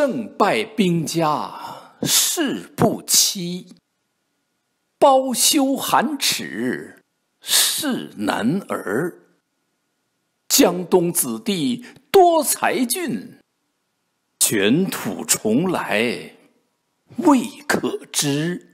胜败兵家事不期，包羞含耻是男儿。江东子弟多才俊，卷土重来未可知。